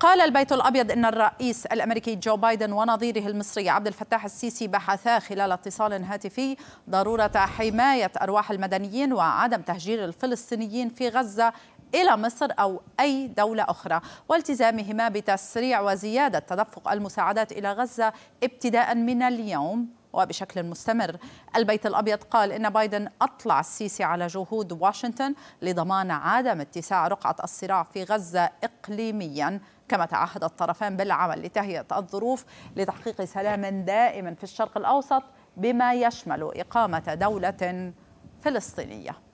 قال البيت الابيض ان الرئيس الامريكي جو بايدن ونظيره المصري عبد الفتاح السيسي بحثا خلال اتصال هاتفي ضروره حمايه ارواح المدنيين وعدم تهجير الفلسطينيين في غزه إلى مصر أو أي دولة أخرى والتزامهما بتسريع وزيادة تدفق المساعدات إلى غزة ابتداء من اليوم وبشكل مستمر البيت الأبيض قال إن بايدن أطلع السيسي على جهود واشنطن لضمان عدم اتساع رقعة الصراع في غزة إقليمياً كما تعهد الطرفان بالعمل لتهيئة الظروف لتحقيق سلام دائم في الشرق الأوسط بما يشمل إقامة دولة فلسطينية